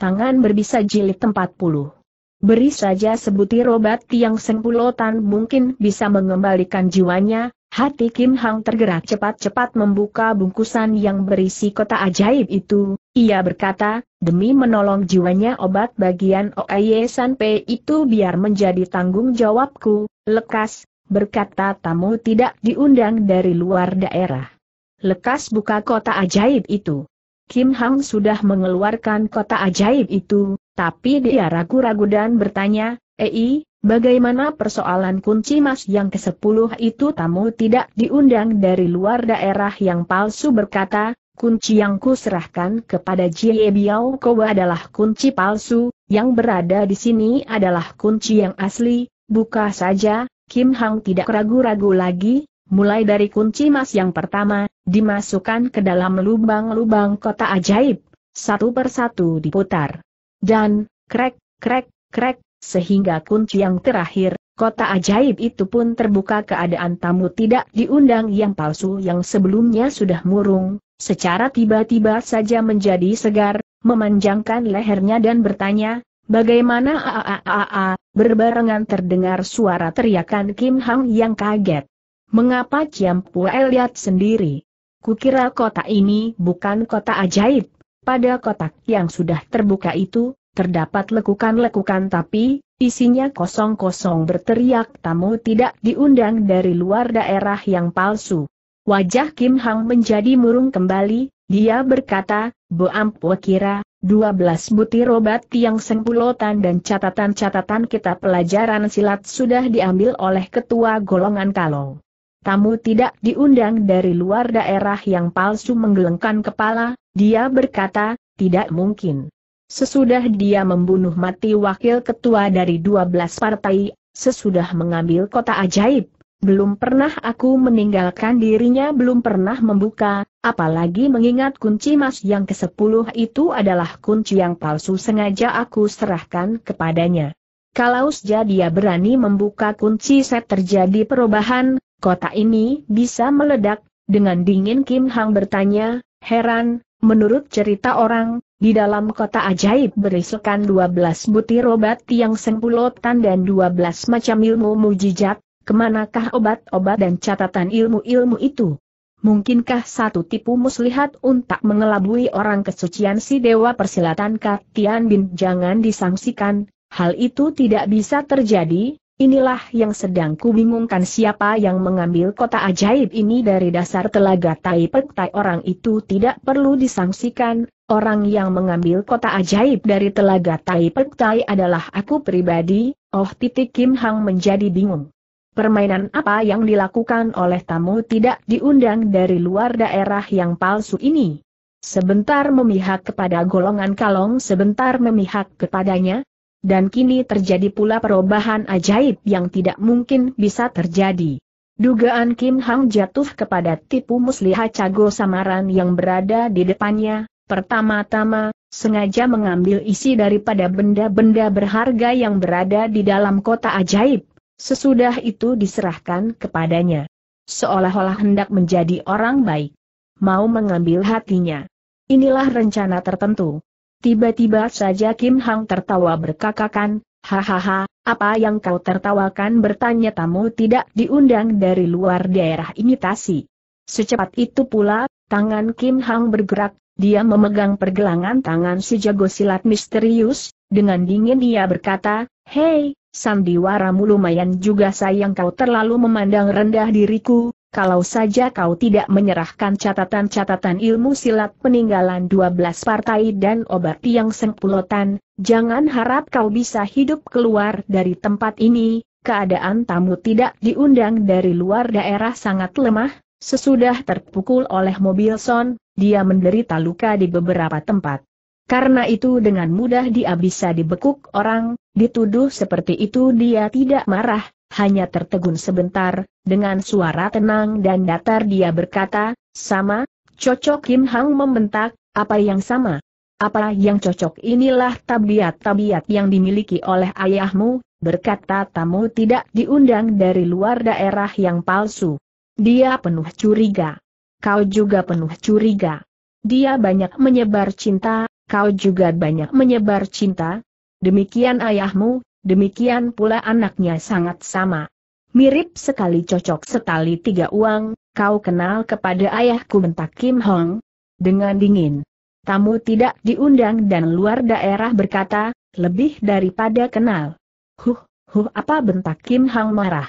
tangan berbisa jilid 40. Beri saja sebutir obat tiang sempulotan mungkin bisa mengembalikan jiwanya, hati Kim Hang tergerak cepat-cepat membuka bungkusan yang berisi kota ajaib itu, ia berkata, demi menolong jiwanya obat bagian Oye Sanpe itu biar menjadi tanggung jawabku, lekas, berkata tamu tidak diundang dari luar daerah. Lekas buka kota ajaib itu. Kim Hang sudah mengeluarkan kota ajaib itu, tapi dia ragu-ragu dan bertanya, Ei, bagaimana persoalan kunci mas yang ke-10 itu tamu tidak diundang dari luar daerah yang palsu berkata, kunci yang kuserahkan kepada Jie Biao Kowa adalah kunci palsu, yang berada di sini adalah kunci yang asli, buka saja, Kim Hang tidak ragu-ragu lagi, mulai dari kunci emas yang pertama, dimasukkan ke dalam lubang-lubang kota ajaib, satu persatu diputar. Dan, krek, krek, krek, sehingga kunci yang terakhir, kota ajaib itu pun terbuka keadaan tamu tidak diundang yang palsu yang sebelumnya sudah murung, secara tiba-tiba saja menjadi segar, memanjangkan lehernya dan bertanya, Bagaimana aaaa, berbarengan terdengar suara teriakan Kim Hang yang kaget. Mengapa Ciam Pue lihat sendiri? Kukira kota ini bukan kota ajaib. Pada kotak yang sudah terbuka itu, terdapat lekukan-lekukan tapi, isinya kosong-kosong berteriak tamu tidak diundang dari luar daerah yang palsu. Wajah Kim Hang menjadi murung kembali, dia berkata, Bo Ampua kira, 12 butir obat tiang sengpulotan dan catatan-catatan kita pelajaran silat sudah diambil oleh ketua golongan kalong tamu tidak diundang dari luar daerah yang palsu menggelengkan kepala, dia berkata, tidak mungkin. Sesudah dia membunuh mati wakil ketua dari 12 partai, sesudah mengambil kota ajaib, belum pernah aku meninggalkan dirinya belum pernah membuka, apalagi mengingat kunci mas yang ke-10 itu adalah kunci yang palsu sengaja aku serahkan kepadanya. Kalau saja dia berani membuka kunci set terjadi perubahan, kota ini bisa meledak, dengan dingin Kim Hang bertanya, heran, menurut cerita orang, di dalam kota ajaib berisikan 12 butir obat yang sempulotan dan 12 macam ilmu mujizat, kemanakah obat-obat dan catatan ilmu-ilmu itu? Mungkinkah satu tipu muslihat untuk mengelabui orang kesucian si Dewa Persilatan Katian Bin jangan disangsikan, hal itu tidak bisa terjadi, Inilah yang sedang kubingungkan siapa yang mengambil kota ajaib ini dari dasar telaga Tai Pek orang itu tidak perlu disangsikan, orang yang mengambil kota ajaib dari telaga Tai Pek adalah aku pribadi, oh titik Kim Hang menjadi bingung. Permainan apa yang dilakukan oleh tamu tidak diundang dari luar daerah yang palsu ini? Sebentar memihak kepada golongan kalong sebentar memihak kepadanya, dan kini terjadi pula perubahan ajaib yang tidak mungkin bisa terjadi. Dugaan Kim Hang jatuh kepada tipu muslihat Cago Samaran yang berada di depannya, pertama-tama, sengaja mengambil isi daripada benda-benda berharga yang berada di dalam kota ajaib, sesudah itu diserahkan kepadanya. Seolah-olah hendak menjadi orang baik. Mau mengambil hatinya. Inilah rencana tertentu. Tiba-tiba saja Kim Hang tertawa berkakakan, hahaha, apa yang kau tertawakan bertanya tamu tidak diundang dari luar daerah imitasi. Secepat itu pula, tangan Kim Hang bergerak, dia memegang pergelangan tangan si jago silat misterius, dengan dingin dia berkata, Hei, sandiwaramu lumayan juga sayang kau terlalu memandang rendah diriku, kalau saja kau tidak menyerahkan catatan-catatan ilmu silat peninggalan 12 partai dan obat yang sempulotan, jangan harap kau bisa hidup keluar dari tempat ini, keadaan tamu tidak diundang dari luar daerah sangat lemah, sesudah terpukul oleh mobil son, dia menderita luka di beberapa tempat. Karena itu dengan mudah dia bisa dibekuk orang, dituduh seperti itu dia tidak marah, hanya tertegun sebentar, dengan suara tenang dan datar dia berkata, sama, cocok Kim Hang membentak, apa yang sama? Apa yang cocok inilah tabiat-tabiat yang dimiliki oleh ayahmu, berkata tamu tidak diundang dari luar daerah yang palsu. Dia penuh curiga. Kau juga penuh curiga. Dia banyak menyebar cinta, kau juga banyak menyebar cinta. Demikian ayahmu, demikian pula anaknya sangat sama. Mirip sekali cocok setali tiga uang, kau kenal kepada ayahku bentak Kim Hong. Dengan dingin. Tamu tidak diundang dan luar daerah berkata, lebih daripada kenal. Huh, huh apa bentak Kim Hong marah.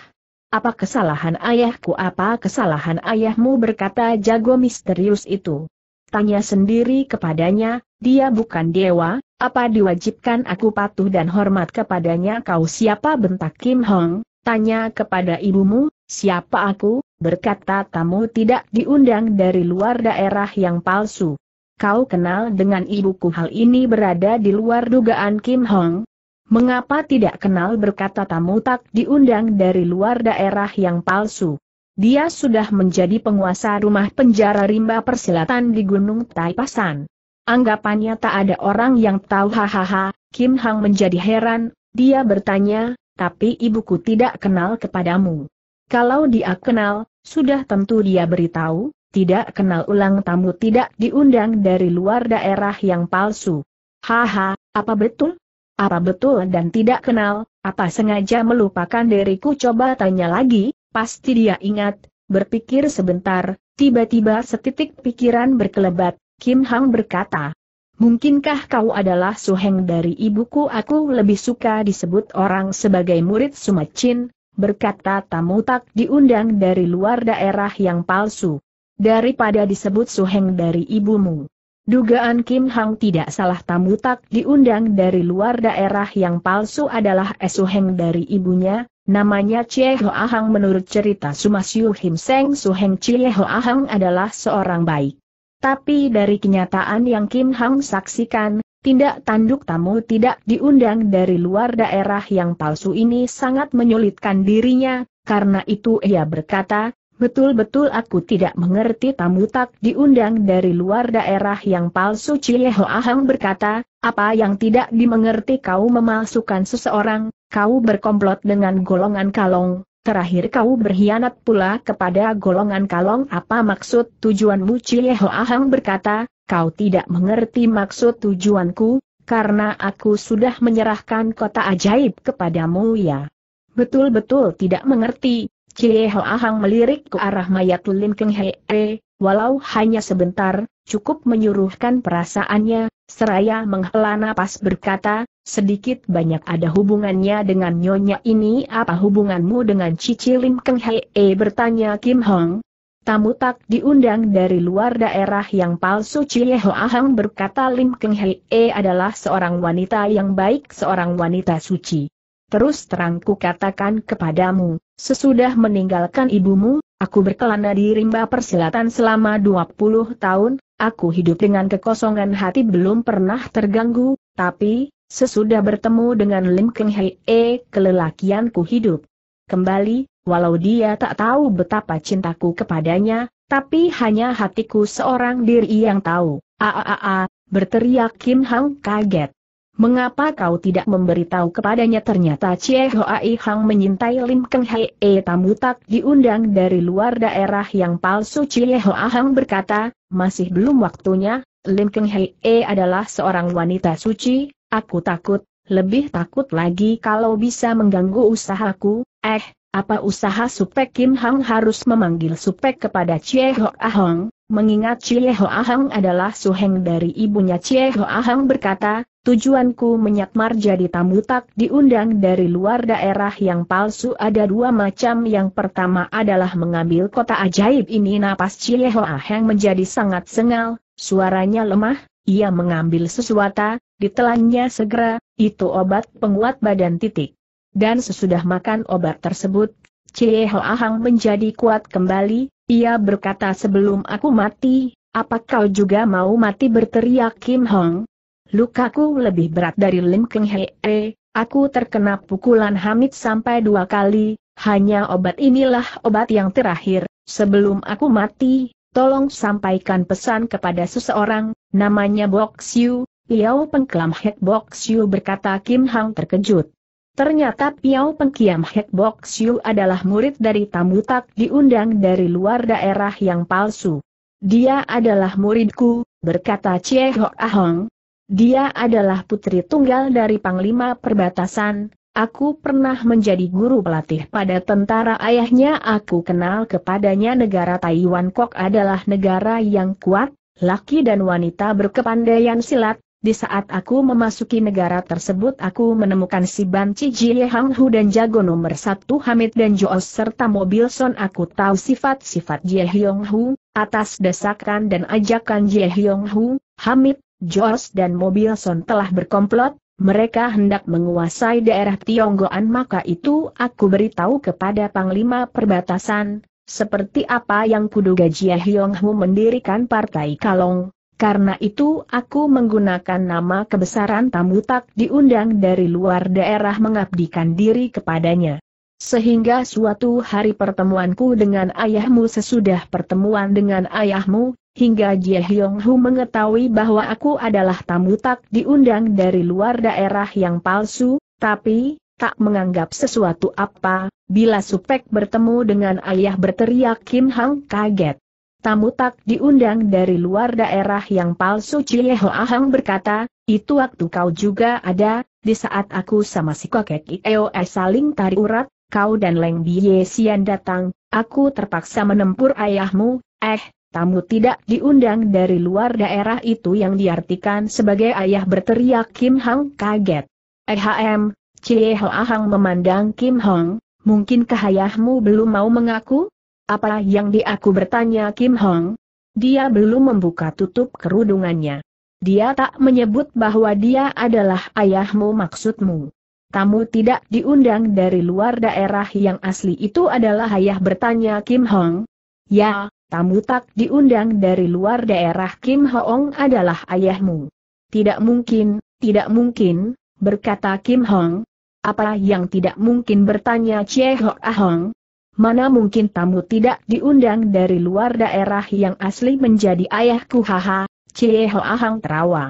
Apa kesalahan ayahku apa kesalahan ayahmu berkata jago misterius itu. Tanya sendiri kepadanya, dia bukan dewa, apa diwajibkan aku patuh dan hormat kepadanya kau siapa bentak Kim Hong, tanya kepada ibumu, siapa aku, berkata tamu tidak diundang dari luar daerah yang palsu. Kau kenal dengan ibuku hal ini berada di luar dugaan Kim Hong. Mengapa tidak kenal berkata tamu tak diundang dari luar daerah yang palsu. Dia sudah menjadi penguasa rumah penjara rimba persilatan di Gunung Taipasan. Anggapannya tak ada orang yang tahu hahaha, Kim Hang menjadi heran, dia bertanya, tapi ibuku tidak kenal kepadamu. Kalau dia kenal, sudah tentu dia beritahu, tidak kenal ulang tamu tidak diundang dari luar daerah yang palsu. Haha, apa betul? Apa betul dan tidak kenal, apa sengaja melupakan diriku coba tanya lagi, pasti dia ingat, berpikir sebentar, tiba-tiba setitik pikiran berkelebat, Kim Hang berkata, Mungkinkah kau adalah suheng dari ibuku aku lebih suka disebut orang sebagai murid Sumacin, berkata tamu tak diundang dari luar daerah yang palsu. Daripada disebut suheng dari ibumu. Dugaan Kim Hang tidak salah tamu tak diundang dari luar daerah yang palsu adalah Esuheng dari ibunya, namanya Chie Ho Ahang. menurut cerita Sumasyu Him Seng Suheng Chie Ho Ahang adalah seorang baik. Tapi dari kenyataan yang Kim Hang saksikan, tindak tanduk tamu tidak diundang dari luar daerah yang palsu ini sangat menyulitkan dirinya, karena itu ia berkata, betul-betul aku tidak mengerti tamu tak diundang dari luar daerah yang palsu Cie Ahang berkata, apa yang tidak dimengerti kau memalsukan seseorang, kau berkomplot dengan golongan kalong, Terakhir kau berkhianat pula kepada golongan kalong apa maksud tujuanmu Cie Ahang berkata, kau tidak mengerti maksud tujuanku, karena aku sudah menyerahkan kota ajaib kepadamu ya. Betul-betul tidak mengerti, Cie Ahang melirik ke arah mayat Lim Keng -e, walau hanya sebentar, cukup menyuruhkan perasaannya, seraya menghela napas berkata, Sedikit banyak ada hubungannya dengan nyonya ini apa hubunganmu dengan Cici Lim Keng Hei e, bertanya Kim Hong. Tamu tak diundang dari luar daerah yang palsu Cie Ho Ahang berkata Lim Keng Hei e adalah seorang wanita yang baik, seorang wanita suci. Terus terang ku katakan kepadamu, sesudah meninggalkan ibumu, aku berkelana di rimba persilatan selama 20 tahun, aku hidup dengan kekosongan hati belum pernah terganggu, tapi, Sesudah bertemu dengan Lim Keng Hei, e, kelelakianku hidup. Kembali, walau dia tak tahu betapa cintaku kepadanya, tapi hanya hatiku seorang diri yang tahu. Aaaa, berteriak Kim Hang kaget. Mengapa kau tidak memberitahu kepadanya ternyata Chie Hoai Hang menyintai Lim Keng Hei e tamu tak diundang dari luar daerah yang palsu Chie Hoa Hang berkata, masih belum waktunya, Lim Keng Hei e adalah seorang wanita suci, Aku takut, lebih takut lagi kalau bisa mengganggu usahaku, eh, apa usaha Supek Kim Hang harus memanggil Supek kepada Chie Ho Ahong, mengingat Chie Ho Ahong adalah suheng dari ibunya Chie Ho Ahong berkata, tujuanku menyakmar jadi tamu tak diundang dari luar daerah yang palsu ada dua macam yang pertama adalah mengambil kota ajaib ini napas Chie Ho Ahong menjadi sangat sengal, suaranya lemah, ia mengambil sesuatu, ditelannya segera, itu obat penguat badan titik. Dan sesudah makan obat tersebut, Cie Ahang menjadi kuat kembali, ia berkata sebelum aku mati, apa kau juga mau mati berteriak Kim Hong? Lukaku lebih berat dari Lim Keng Hee, eh, aku terkena pukulan Hamid sampai dua kali, hanya obat inilah obat yang terakhir, sebelum aku mati, tolong sampaikan pesan kepada seseorang, namanya Box Yu, Piao Pengklam Hek Box Yu berkata Kim Hang terkejut. Ternyata Piao Pengkiam Hek Box Yu adalah murid dari tamu tak diundang dari luar daerah yang palsu. Dia adalah muridku, berkata Chie Ho Ahong. Dia adalah putri tunggal dari Panglima Perbatasan, Aku pernah menjadi guru pelatih pada tentara ayahnya aku kenal kepadanya negara Taiwan Kok adalah negara yang kuat, laki dan wanita berkepandaian silat, di saat aku memasuki negara tersebut aku menemukan si Banci Jie Hang Hu dan jago nomor satu Hamid dan Joos serta mobil son aku tahu sifat-sifat Jie Hyong Hu, atas desakan dan ajakan Jie Hyong Hu, Hamid, Joos dan mobil son telah berkomplot, mereka hendak menguasai daerah Tionggoan maka itu aku beritahu kepada Panglima Perbatasan, seperti apa yang kuduga Jia Hyong mendirikan Partai Kalong. Karena itu aku menggunakan nama kebesaran tamu tak diundang dari luar daerah mengabdikan diri kepadanya. Sehingga suatu hari pertemuanku dengan ayahmu sesudah pertemuan dengan ayahmu, hingga Jie Hyong Hu mengetahui bahwa aku adalah tamu tak diundang dari luar daerah yang palsu, tapi, tak menganggap sesuatu apa, bila Supek bertemu dengan ayah berteriak Kim Hang kaget. Tamu tak diundang dari luar daerah yang palsu Jie Hoa Hang berkata, itu waktu kau juga ada, di saat aku sama si kakek Ieo saling tarik urat, kau dan Leng Bie Sian datang, aku terpaksa menempur ayahmu, eh, tamu tidak diundang dari luar daerah itu yang diartikan sebagai ayah berteriak Kim Hong kaget. Eh HM, Cie Hoa Hang memandang Kim Hong, mungkinkah ayahmu belum mau mengaku? Apa yang diaku bertanya Kim Hong? Dia belum membuka tutup kerudungannya. Dia tak menyebut bahwa dia adalah ayahmu maksudmu tamu tidak diundang dari luar daerah yang asli itu adalah ayah bertanya Kim Hong. Ya, tamu tak diundang dari luar daerah Kim Hong adalah ayahmu. Tidak mungkin, tidak mungkin, berkata Kim Hong. Apa yang tidak mungkin bertanya Chie Ho Ahong? Ah Mana mungkin tamu tidak diundang dari luar daerah yang asli menjadi ayahku haha, Chie Ho Ahong ah terawa.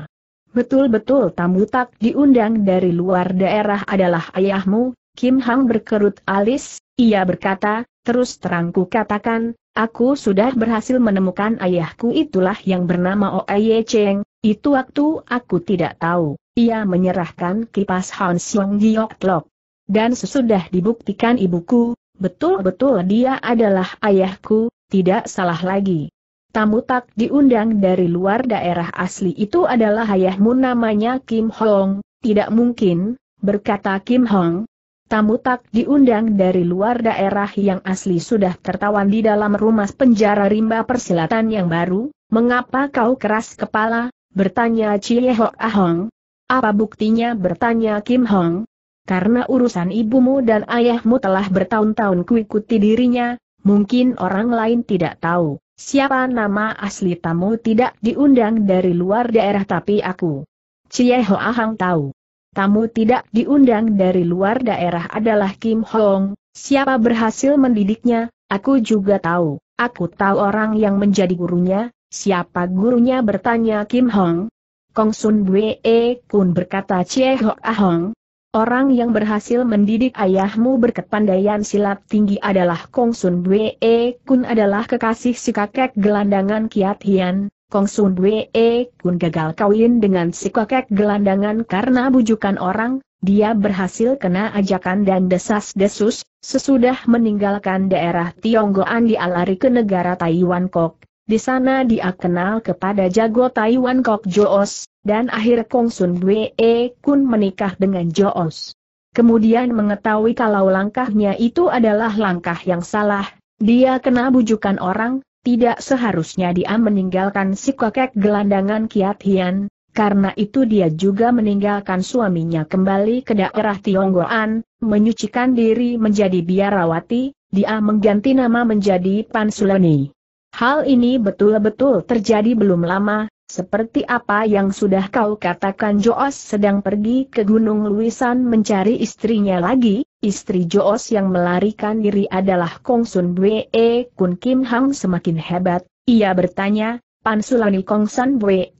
Betul-betul tamu tak diundang dari luar daerah adalah ayahmu, Kim Hang berkerut alis, ia berkata, terus terangku katakan, aku sudah berhasil menemukan ayahku itulah yang bernama Oye Cheng, itu waktu aku tidak tahu, ia menyerahkan kipas Han Xiong Giok Lok. Dan sesudah dibuktikan ibuku, betul-betul dia adalah ayahku, tidak salah lagi. Tamu tak diundang dari luar daerah asli itu adalah ayahmu namanya Kim Hong, tidak mungkin, berkata Kim Hong. Tamu tak diundang dari luar daerah yang asli sudah tertawan di dalam rumah penjara rimba persilatan yang baru, mengapa kau keras kepala, bertanya Chie Ho Ahong. Apa buktinya bertanya Kim Hong? Karena urusan ibumu dan ayahmu telah bertahun-tahun kuikuti dirinya, mungkin orang lain tidak tahu. Siapa nama asli tamu tidak diundang dari luar daerah tapi aku. Cie Ho Ahang tahu. Tamu tidak diundang dari luar daerah adalah Kim Hong, siapa berhasil mendidiknya, aku juga tahu. Aku tahu orang yang menjadi gurunya, siapa gurunya bertanya Kim Hong. Kong Sun Bwe Kun berkata Cie Ho Ahang. Orang yang berhasil mendidik ayahmu berkepandaian silat tinggi adalah Kong Sun Bwe Kun adalah kekasih si kakek gelandangan Kiat Hian. Kong Sun Bwe Kun gagal kawin dengan si kakek gelandangan karena bujukan orang, dia berhasil kena ajakan dan desas-desus, sesudah meninggalkan daerah Tionggoan dialari ke negara Taiwan Kok. Di sana dia kenal kepada jago Taiwan Kok Joos, dan akhir Kong Sun Bwe e Kun menikah dengan Joos. Kemudian mengetahui kalau langkahnya itu adalah langkah yang salah, dia kena bujukan orang, tidak seharusnya dia meninggalkan si kakek gelandangan Kiat Hian, karena itu dia juga meninggalkan suaminya kembali ke daerah Tionggoan, menyucikan diri menjadi biarawati, dia mengganti nama menjadi Pansuleni. Hal ini betul-betul terjadi belum lama, seperti apa yang sudah kau katakan Joos sedang pergi ke Gunung Luisan mencari istrinya lagi, istri Joos yang melarikan diri adalah Kong Sun Bwe Kun Kim Hang semakin hebat, ia bertanya, Pansulani San Bwe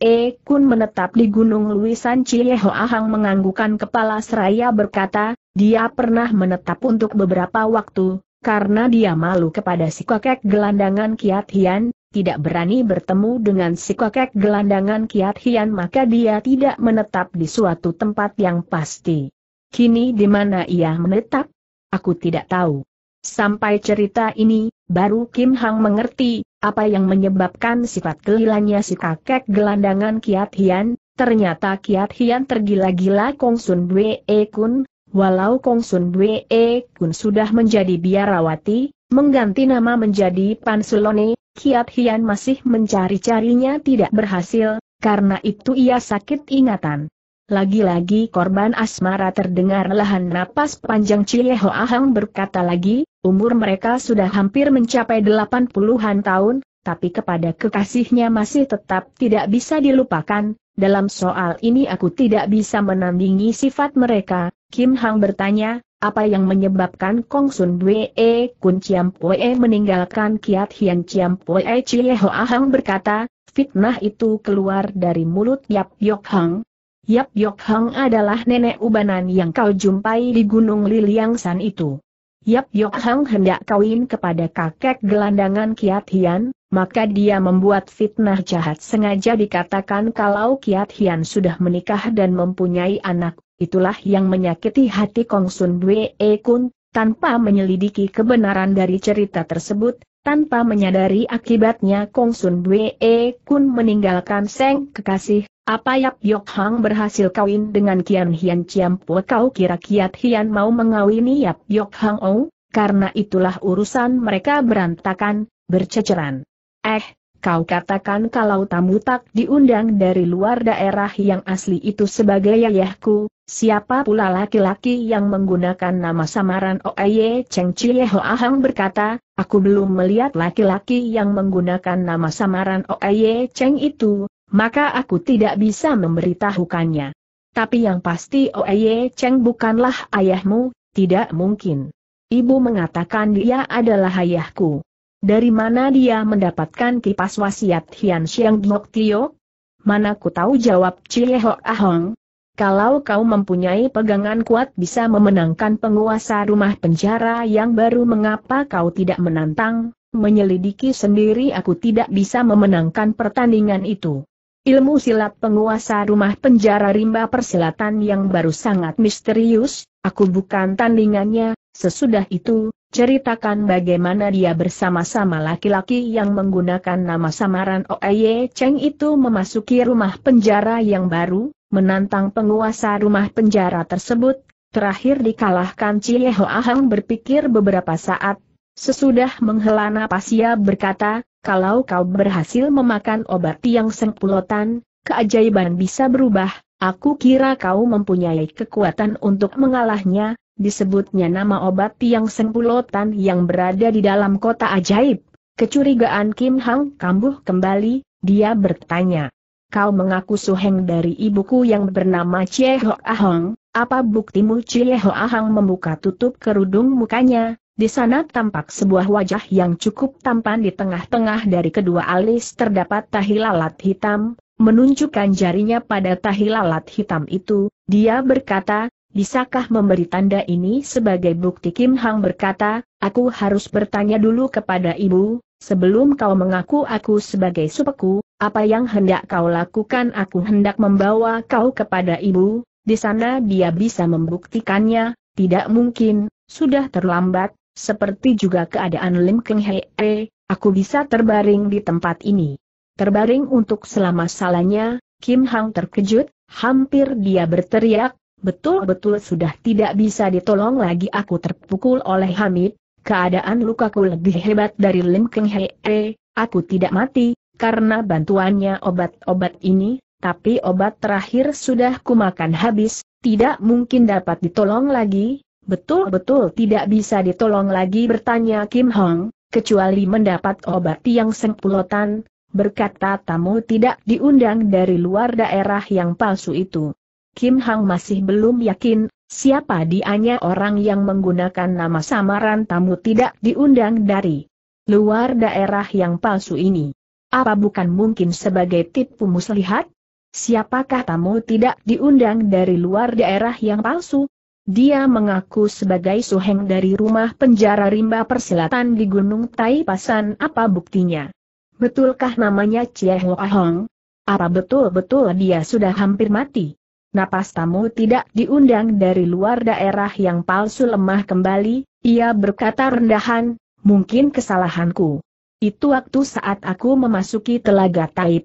Kun menetap di Gunung Luisan Ciehoa Hang menganggukan kepala seraya berkata, dia pernah menetap untuk beberapa waktu, karena dia malu kepada si kakek gelandangan Kiat Hian, tidak berani bertemu dengan si kakek gelandangan Kiat Hian maka dia tidak menetap di suatu tempat yang pasti. Kini di mana ia menetap? Aku tidak tahu. Sampai cerita ini, baru Kim Hang mengerti, apa yang menyebabkan sifat kelilannya si kakek gelandangan Kiat Hian, ternyata Kiat Hian tergila-gila Kong Sun Bwe e Kun, walau Kong Sun Bwe e Kun sudah menjadi biarawati, mengganti nama menjadi Pansulone, Kiat Hian masih mencari-carinya tidak berhasil, karena itu ia sakit ingatan. Lagi-lagi korban asmara terdengar lahan napas panjang Cie Ho Ahang berkata lagi, umur mereka sudah hampir mencapai delapan puluhan tahun, tapi kepada kekasihnya masih tetap tidak bisa dilupakan, dalam soal ini aku tidak bisa menandingi sifat mereka, Kim Hang bertanya, apa yang menyebabkan Kong Sun Dwe Kun Chiam Pue meninggalkan Kiat Hian Chiam Pue Chie Ho Hang berkata, fitnah itu keluar dari mulut Yap Yok Hang. Yap Yok Hang adalah nenek ubanan yang kau jumpai di Gunung Liliang San itu. Yap Yok Hang hendak kawin kepada kakek gelandangan Kiat Hian, maka dia membuat fitnah jahat sengaja dikatakan kalau Kiat Hian sudah menikah dan mempunyai anak itulah yang menyakiti hati Kong Sun Dwe e Kun, tanpa menyelidiki kebenaran dari cerita tersebut, tanpa menyadari akibatnya Kong Sun Dwe e Kun meninggalkan Seng kekasih, apa Yap Yok Hang berhasil kawin dengan Kian Hian Ciam Pue kau kira Kiat Hian mau mengawini Yap Yok Hang ou? karena itulah urusan mereka berantakan, berceceran. Eh, kau katakan kalau tamu tak diundang dari luar daerah yang asli itu sebagai ayahku, Siapa pula laki-laki yang menggunakan nama samaran Oye Cheng Chie Ho Ahang berkata, aku belum melihat laki-laki yang menggunakan nama samaran Oye Cheng itu, maka aku tidak bisa memberitahukannya. Tapi yang pasti Oye Cheng bukanlah ayahmu, tidak mungkin. Ibu mengatakan dia adalah ayahku. Dari mana dia mendapatkan kipas wasiat Hian Xiang Gok Tio? Mana ku tahu jawab Chie Ho Ahang. Kalau kau mempunyai pegangan kuat bisa memenangkan penguasa rumah penjara yang baru mengapa kau tidak menantang, menyelidiki sendiri aku tidak bisa memenangkan pertandingan itu. Ilmu silat penguasa rumah penjara rimba persilatan yang baru sangat misterius, aku bukan tandingannya, sesudah itu, ceritakan bagaimana dia bersama-sama laki-laki yang menggunakan nama samaran Oeye Cheng itu memasuki rumah penjara yang baru, menantang penguasa rumah penjara tersebut, terakhir dikalahkan Cie Ahang. berpikir beberapa saat, sesudah menghela nafas ia berkata, kalau kau berhasil memakan obat yang sempulotan, keajaiban bisa berubah, aku kira kau mempunyai kekuatan untuk mengalahnya, disebutnya nama obat tiang sempulotan yang berada di dalam kota ajaib. Kecurigaan Kim Hang kambuh kembali, dia bertanya, kau mengaku suheng dari ibuku yang bernama Cieho Ahong, apa buktimu Cieho Ahong membuka tutup kerudung mukanya, di sana tampak sebuah wajah yang cukup tampan di tengah-tengah dari kedua alis terdapat tahi lalat hitam, menunjukkan jarinya pada tahi lalat hitam itu, dia berkata, Bisakah memberi tanda ini sebagai bukti Kim Hang berkata, aku harus bertanya dulu kepada ibu, sebelum kau mengaku aku sebagai supeku, apa yang hendak kau lakukan aku hendak membawa kau kepada ibu, di sana dia bisa membuktikannya, tidak mungkin, sudah terlambat, seperti juga keadaan Lim Keng Hee, aku bisa terbaring di tempat ini. Terbaring untuk selama salahnya, Kim Hang terkejut, hampir dia berteriak, betul-betul sudah tidak bisa ditolong lagi aku terpukul oleh Hamid, Keadaan lukaku lebih hebat dari Lim Keng Hee, eh, aku tidak mati, karena bantuannya obat-obat ini, tapi obat terakhir sudah kumakan habis, tidak mungkin dapat ditolong lagi, betul-betul tidak bisa ditolong lagi bertanya Kim Hong, kecuali mendapat obat yang sengpulotan, berkata tamu tidak diundang dari luar daerah yang palsu itu. Kim Hang masih belum yakin, Siapa dianya orang yang menggunakan nama samaran tamu tidak diundang dari luar daerah yang palsu ini? Apa bukan mungkin sebagai tipu muslihat? Siapakah tamu tidak diundang dari luar daerah yang palsu? Dia mengaku sebagai suheng dari rumah penjara rimba persilatan di Gunung Taipasan apa buktinya? Betulkah namanya Cie Hong? Apa betul-betul dia sudah hampir mati? napas tamu tidak diundang dari luar daerah yang palsu lemah kembali, ia berkata rendahan, mungkin kesalahanku. Itu waktu saat aku memasuki telaga Tai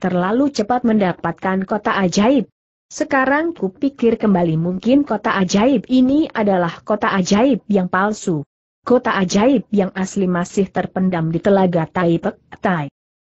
terlalu cepat mendapatkan kota ajaib. Sekarang kupikir kembali mungkin kota ajaib ini adalah kota ajaib yang palsu. Kota ajaib yang asli masih terpendam di telaga Tai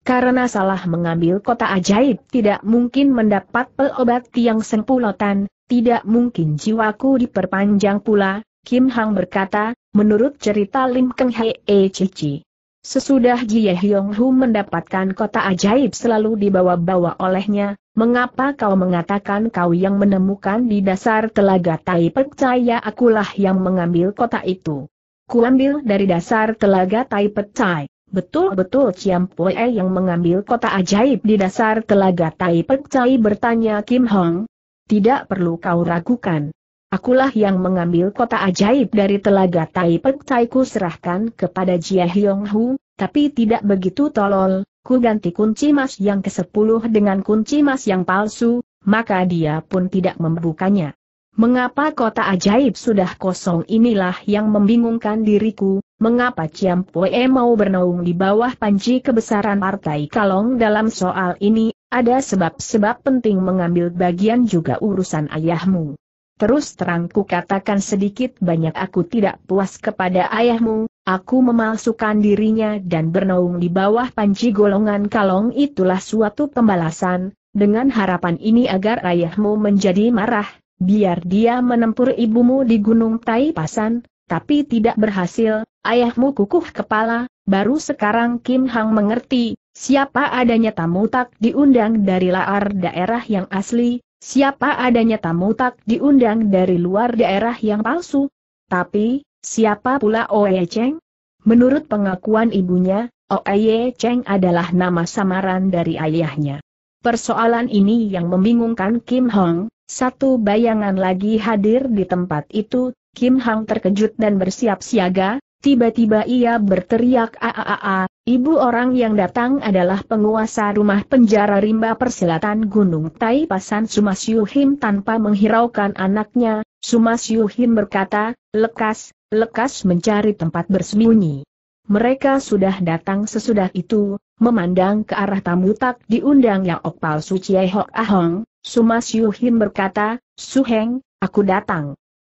karena salah mengambil kota ajaib tidak mungkin mendapat pelobat tiang sempulotan, tidak mungkin jiwaku diperpanjang pula, Kim Hang berkata, menurut cerita Lim Keng Hei e Cici. Sesudah Jie Hyong Hu mendapatkan kota ajaib selalu dibawa-bawa olehnya, mengapa kau mengatakan kau yang menemukan di dasar telaga Tai Percaya akulah yang mengambil kota itu? Kuambil dari dasar telaga Tai Pecai. Betul-betul Ciam Pue yang mengambil kota ajaib di dasar telaga Tai Pek bertanya Kim Hong. Tidak perlu kau ragukan. Akulah yang mengambil kota ajaib dari telaga Tai Pek ku serahkan kepada Jia Hyong Hu, tapi tidak begitu tolol, ku ganti kunci mas yang ke-10 dengan kunci mas yang palsu, maka dia pun tidak membukanya. Mengapa kota ajaib sudah kosong inilah yang membingungkan diriku, mengapa Ciam Pue mau bernaung di bawah panci kebesaran Partai Kalong dalam soal ini, ada sebab-sebab penting mengambil bagian juga urusan ayahmu. Terus terang ku katakan sedikit banyak aku tidak puas kepada ayahmu, aku memalsukan dirinya dan bernaung di bawah panci golongan kalong itulah suatu pembalasan, dengan harapan ini agar ayahmu menjadi marah, biar dia menempur ibumu di Gunung Tai Pasan, tapi tidak berhasil, ayahmu kukuh kepala, baru sekarang Kim Hang mengerti, siapa adanya tamu tak diundang dari laar daerah yang asli, siapa adanya tamu tak diundang dari luar daerah yang palsu. Tapi, siapa pula Oe Cheng? Menurut pengakuan ibunya, Oe Cheng adalah nama samaran dari ayahnya. Persoalan ini yang membingungkan Kim Hong, satu bayangan lagi hadir di tempat itu, Kim Hang terkejut dan bersiap siaga, tiba-tiba ia berteriak aaa, ibu orang yang datang adalah penguasa rumah penjara rimba persilatan Gunung Tai Pasan Sumas Yuhim tanpa menghiraukan anaknya, Sumas Yuhim berkata, lekas, lekas mencari tempat bersembunyi. Mereka sudah datang sesudah itu, memandang ke arah tamu tak diundang yang Okpal Hok Ahong, Sumas Yuhim berkata, Suheng, aku datang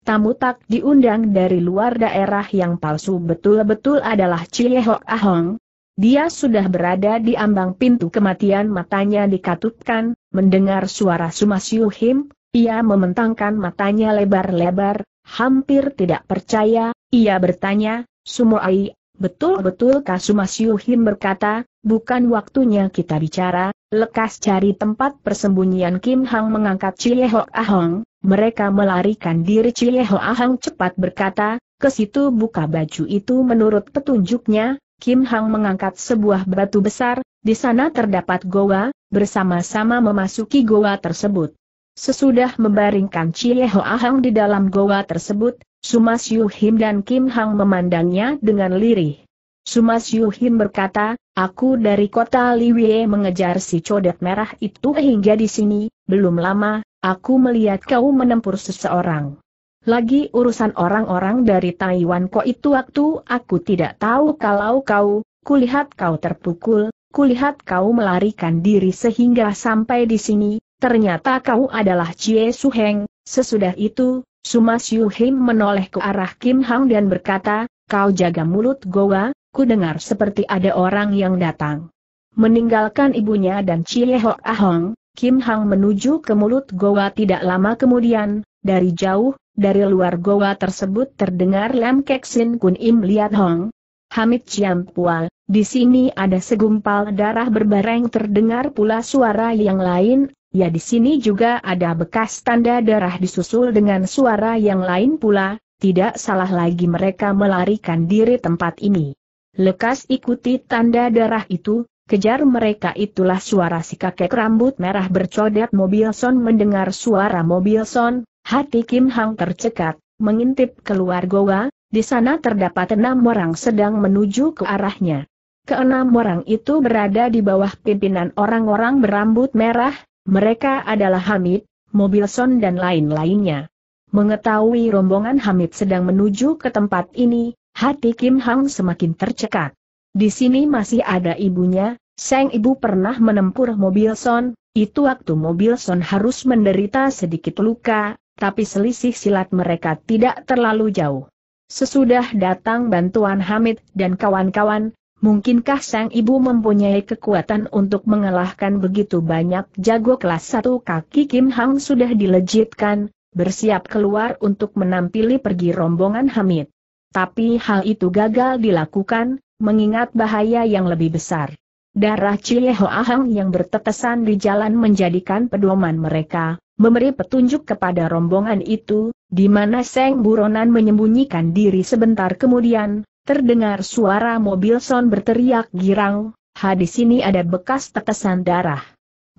tamu tak diundang dari luar daerah yang palsu betul-betul adalah Cie Hok Ahong. Dia sudah berada di ambang pintu kematian matanya dikatupkan, mendengar suara Sumasyu Him, ia mementangkan matanya lebar-lebar, hampir tidak percaya, ia bertanya, Sumoai, betul-betul Sumas Yuhim berkata, bukan waktunya kita bicara, lekas cari tempat persembunyian Kim Hang mengangkat Cie Hok Ahong. Mereka melarikan diri Cie Ho Hang cepat berkata, ke situ buka baju itu menurut petunjuknya, Kim Hang mengangkat sebuah batu besar, di sana terdapat goa, bersama-sama memasuki goa tersebut. Sesudah membaringkan Cie Ho Hang di dalam goa tersebut, Sumas Yu Him dan Kim Hang memandangnya dengan lirih. Sumas Yu Him berkata, aku dari kota Liwie mengejar si codet merah itu hingga di sini, belum lama, Aku melihat kau menempur seseorang. Lagi urusan orang-orang dari Taiwan kok itu waktu aku tidak tahu kalau kau, kulihat kau terpukul, kulihat kau melarikan diri sehingga sampai di sini, ternyata kau adalah Chie Su Heng. Sesudah itu, Suma Siu Him menoleh ke arah Kim Hang dan berkata, kau jaga mulut Goa, ku dengar seperti ada orang yang datang. Meninggalkan ibunya dan Chie Ho Ahong, Kim Hang menuju ke mulut goa tidak lama kemudian, dari jauh, dari luar goa tersebut terdengar Lam Kek Sin Kun Im Liat Hong. Hamid Chiam Pual, di sini ada segumpal darah berbareng terdengar pula suara yang lain, ya di sini juga ada bekas tanda darah disusul dengan suara yang lain pula, tidak salah lagi mereka melarikan diri tempat ini. Lekas ikuti tanda darah itu, Kejar mereka itulah suara si kakek rambut merah bercodet Mobilson mendengar suara Mobilson, hati Kim Hang tercekat, mengintip keluar goa, di sana terdapat enam orang sedang menuju ke arahnya. Keenam orang itu berada di bawah pimpinan orang-orang berambut merah, mereka adalah Hamid, Mobilson dan lain-lainnya. Mengetahui rombongan Hamid sedang menuju ke tempat ini, hati Kim Hang semakin tercekat. Di sini masih ada ibunya, sang ibu pernah menempur mobil son, itu waktu mobil son harus menderita sedikit luka, tapi selisih silat mereka tidak terlalu jauh. Sesudah datang bantuan Hamid dan kawan-kawan, mungkinkah sang ibu mempunyai kekuatan untuk mengalahkan begitu banyak jago kelas satu? kaki Kim Hang sudah dilejitkan, bersiap keluar untuk menampili pergi rombongan Hamid. Tapi hal itu gagal dilakukan, mengingat bahaya yang lebih besar. Darah Cileho Ahang yang bertetesan di jalan menjadikan pedoman mereka, memberi petunjuk kepada rombongan itu, di mana Seng Buronan menyembunyikan diri sebentar kemudian, terdengar suara mobil son berteriak girang, ha di sini ada bekas tetesan darah.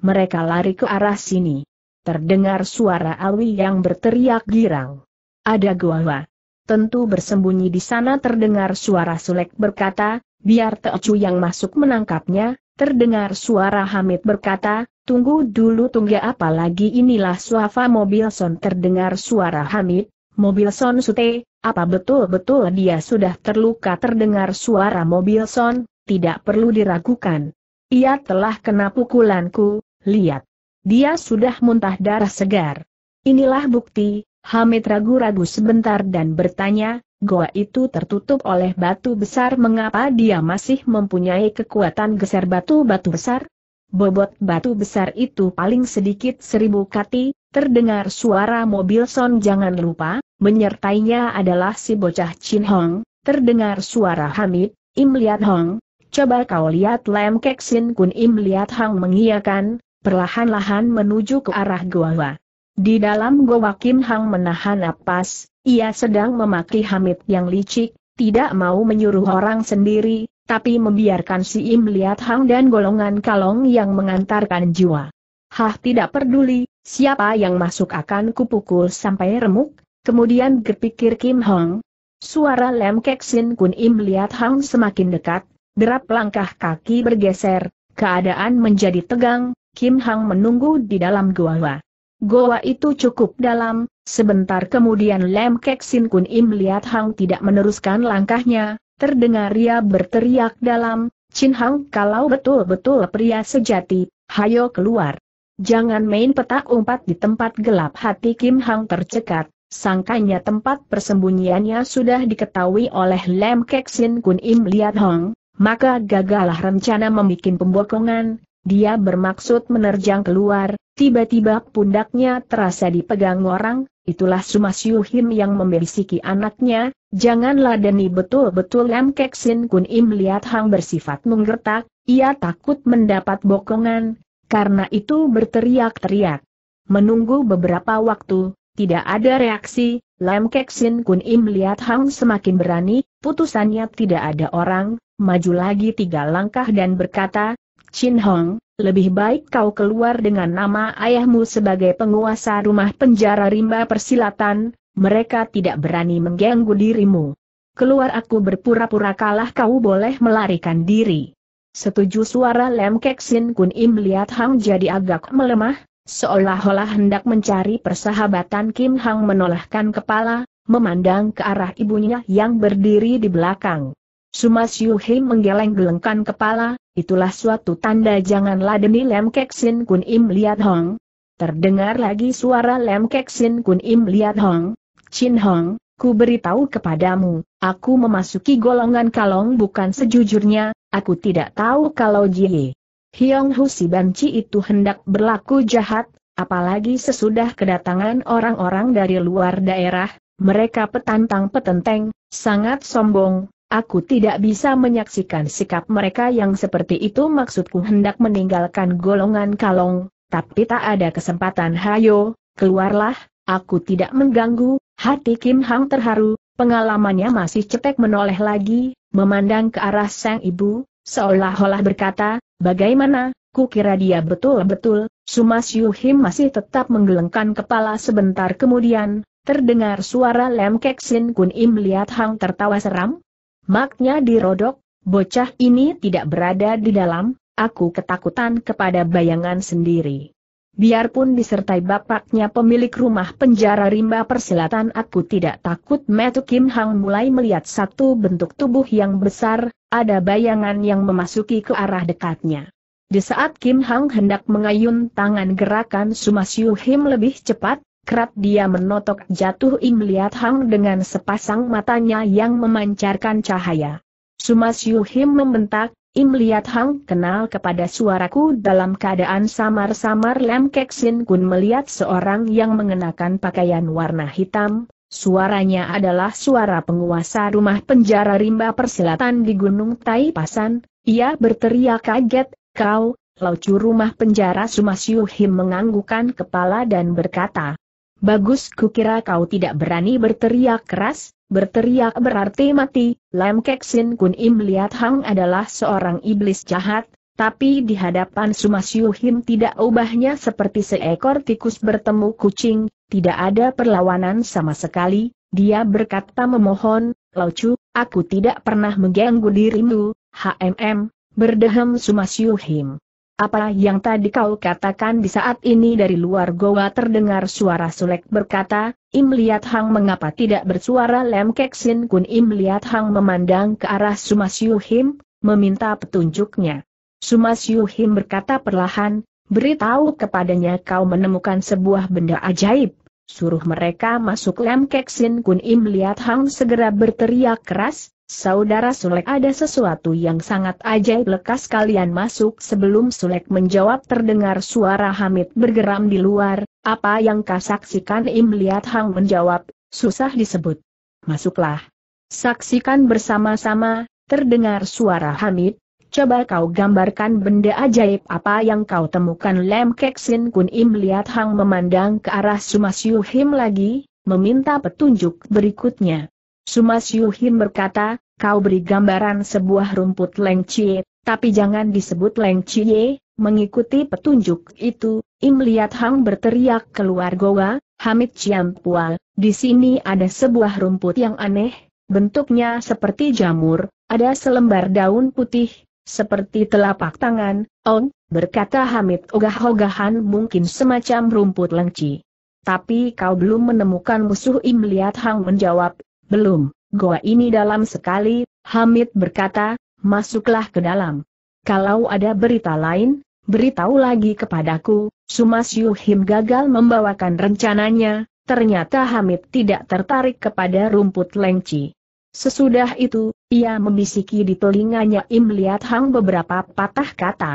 Mereka lari ke arah sini. Terdengar suara Alwi yang berteriak girang. Ada gua gua!" tentu bersembunyi di sana terdengar suara Sulek berkata, biar Teocu yang masuk menangkapnya, terdengar suara Hamid berkata, tunggu dulu tunggu apalagi inilah suafa mobil son terdengar suara Hamid, mobil son sute, apa betul-betul dia sudah terluka terdengar suara mobil son, tidak perlu diragukan. Ia telah kena pukulanku, lihat. Dia sudah muntah darah segar. Inilah bukti, Hamid ragu-ragu sebentar dan bertanya, goa itu tertutup oleh batu besar mengapa dia masih mempunyai kekuatan geser batu-batu besar? Bobot batu besar itu paling sedikit seribu kati, terdengar suara mobil son jangan lupa, menyertainya adalah si bocah Chin Hong, terdengar suara Hamid, Im Liat Hong, coba kau lihat Lem Keksin Kun Im Liat Hong mengiakan, perlahan-lahan menuju ke arah goa. Di dalam goa Kim Hang menahan napas, ia sedang memaki Hamid yang licik, tidak mau menyuruh orang sendiri, tapi membiarkan si Im lihat Hang dan golongan kalong yang mengantarkan jiwa. Hah tidak peduli, siapa yang masuk akan kupukul sampai remuk, kemudian berpikir Kim Hong. Suara Lem Kek Sin Kun Im lihat Hang semakin dekat, derap langkah kaki bergeser, keadaan menjadi tegang, Kim Hang menunggu di dalam gua. Goa itu cukup dalam, sebentar kemudian Lem Kek Sin Kun Im melihat Hang tidak meneruskan langkahnya, terdengar ia berteriak dalam, Chin Hang kalau betul-betul pria sejati, hayo keluar. Jangan main petak umpat di tempat gelap hati Kim Hang tercekat, sangkanya tempat persembunyiannya sudah diketahui oleh Lem Kek Sin Kun Im lihat Hang, maka gagalah rencana membuat pembokongan, dia bermaksud menerjang keluar, tiba-tiba pundaknya terasa dipegang orang, itulah Sumas Yuhim yang membisiki anaknya, janganlah Deni betul-betul Lam Keksin Kun Im lihat Hang bersifat menggertak, ia takut mendapat bokongan, karena itu berteriak-teriak. Menunggu beberapa waktu, tidak ada reaksi, Lam Keksin Kun Im lihat Hang semakin berani, putusannya tidak ada orang, maju lagi tiga langkah dan berkata, Chin Hong, lebih baik kau keluar dengan nama ayahmu sebagai penguasa rumah penjara rimba persilatan, mereka tidak berani mengganggu dirimu. Keluar aku berpura-pura kalah kau boleh melarikan diri. Setuju suara Lem Keksin Kun Im lihat Hang jadi agak melemah, seolah-olah hendak mencari persahabatan Kim Hang menolakkan kepala, memandang ke arah ibunya yang berdiri di belakang. Sumas Yuhi menggeleng-gelengkan kepala, Itulah suatu tanda janganlah demi Lem Keksin Kun Im Liat Hong. Terdengar lagi suara Lem Keksin Kun Im Liat Hong. Chin Hong, ku beritahu kepadamu, aku memasuki golongan kalong bukan sejujurnya, aku tidak tahu kalau Jie. Hiong Hu banci itu hendak berlaku jahat, apalagi sesudah kedatangan orang-orang dari luar daerah, mereka petantang petenteng, sangat sombong, Aku tidak bisa menyaksikan sikap mereka yang seperti itu maksudku hendak meninggalkan golongan kalong, tapi tak ada kesempatan hayo, keluarlah, aku tidak mengganggu, hati Kim Hang terharu, pengalamannya masih cetek menoleh lagi, memandang ke arah sang ibu, seolah-olah berkata, bagaimana, kukira dia betul-betul, Sumas Yuhim masih tetap menggelengkan kepala sebentar kemudian, terdengar suara Lem Kek Sin Kun Im lihat Hang tertawa seram, Maknya dirodok, bocah ini tidak berada di dalam, aku ketakutan kepada bayangan sendiri. Biarpun disertai bapaknya pemilik rumah penjara rimba persilatan aku tidak takut Metu Kim Hang mulai melihat satu bentuk tubuh yang besar, ada bayangan yang memasuki ke arah dekatnya. Di saat Kim Hang hendak mengayun tangan gerakan Him lebih cepat, Kerap dia menotok jatuh ing melihat Hang dengan sepasang matanya yang memancarkan cahaya. Sumas Yuhim membentak, Im Hang kenal kepada suaraku dalam keadaan samar-samar Lem Keksin Kun melihat seorang yang mengenakan pakaian warna hitam, suaranya adalah suara penguasa rumah penjara rimba persilatan di Gunung Tai Pasan, ia berteriak kaget, kau, laucu rumah penjara Sumas Yuhim menganggukan kepala dan berkata, Bagus kukira kau tidak berani berteriak keras, berteriak berarti mati, Lam Kek Sin Kun Im Liat Hang adalah seorang iblis jahat, tapi di hadapan Sumasyu Him tidak ubahnya seperti seekor tikus bertemu kucing, tidak ada perlawanan sama sekali, dia berkata memohon, Laucu, aku tidak pernah mengganggu dirimu, HMM, berdehem Sumasyu Him. Apa yang tadi kau katakan di saat ini dari luar goa terdengar suara Sulek berkata, Im Liat Hang mengapa tidak bersuara Lem Keksin Kun Im Liat Hang memandang ke arah Sumas Yuhim, meminta petunjuknya. Sumas Yuhim berkata perlahan, beritahu kepadanya kau menemukan sebuah benda ajaib. Suruh mereka masuk Lem Keksin Kun Im Liat Hang segera berteriak keras, Saudara Sulek ada sesuatu yang sangat ajaib lekas kalian masuk sebelum Sulek menjawab terdengar suara Hamid bergeram di luar, apa yang saksikan Im Liat Hang menjawab, susah disebut. Masuklah. Saksikan bersama-sama, terdengar suara Hamid, coba kau gambarkan benda ajaib apa yang kau temukan Lem Keksin Kun Im Liat Hang memandang ke arah Yuhim lagi, meminta petunjuk berikutnya. Sumas Yuhim berkata, kau beri gambaran sebuah rumput Leng Chie, tapi jangan disebut Leng Chie, mengikuti petunjuk itu, Im Liat Hang berteriak keluar goa, Hamid Ciampual, di sini ada sebuah rumput yang aneh, bentuknya seperti jamur, ada selembar daun putih, seperti telapak tangan, on, berkata Hamid ogah-ogahan mungkin semacam rumput lengci. Tapi kau belum menemukan musuh Im Liat Hang menjawab, belum, goa ini dalam sekali, Hamid berkata, masuklah ke dalam. Kalau ada berita lain, beritahu lagi kepadaku, Sumas Yuhim gagal membawakan rencananya, ternyata Hamid tidak tertarik kepada rumput lengci. Sesudah itu, ia membisiki di telinganya Im Liat Hang beberapa patah kata.